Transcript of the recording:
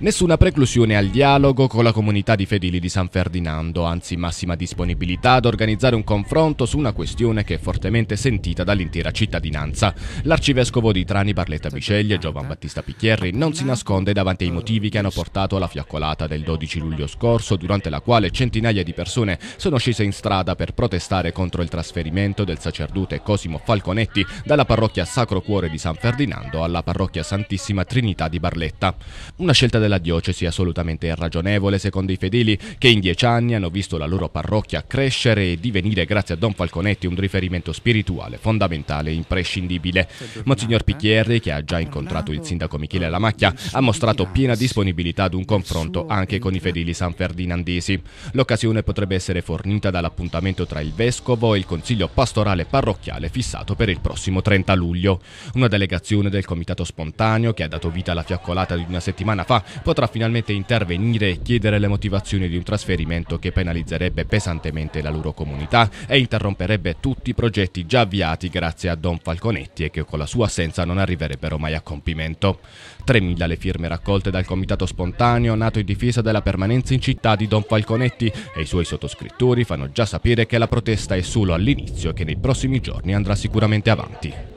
Nessuna preclusione al dialogo con la comunità di fedeli di San Ferdinando, anzi massima disponibilità ad organizzare un confronto su una questione che è fortemente sentita dall'intera cittadinanza. L'arcivescovo di Trani Barletta Biceglie, Giovan Battista Picchierri, non si nasconde davanti ai motivi che hanno portato alla fiaccolata del 12 luglio scorso, durante la quale centinaia di persone sono scese in strada per protestare contro il trasferimento del sacerdote Cosimo Falconetti dalla parrocchia Sacro Cuore di San Ferdinando alla parrocchia Santissima Trinità di Barletta. Una scelta del della diocesi assolutamente ragionevole secondo i fedeli che in dieci anni hanno visto la loro parrocchia crescere e divenire grazie a Don Falconetti un riferimento spirituale fondamentale e imprescindibile. Monsignor eh. Picchieri, che ha già incontrato il sindaco Michele Lamacchia, ha mostrato piena disponibilità ad un confronto anche con i fedeli sanferdinandesi. L'occasione potrebbe essere fornita dall'appuntamento tra il vescovo e il consiglio pastorale parrocchiale fissato per il prossimo 30 luglio. Una delegazione del comitato spontaneo che ha dato vita alla fiaccolata di una settimana fa potrà finalmente intervenire e chiedere le motivazioni di un trasferimento che penalizzerebbe pesantemente la loro comunità e interromperebbe tutti i progetti già avviati grazie a Don Falconetti e che con la sua assenza non arriverebbero mai a compimento. 3.000 le firme raccolte dal comitato spontaneo nato in difesa della permanenza in città di Don Falconetti e i suoi sottoscrittori fanno già sapere che la protesta è solo all'inizio e che nei prossimi giorni andrà sicuramente avanti.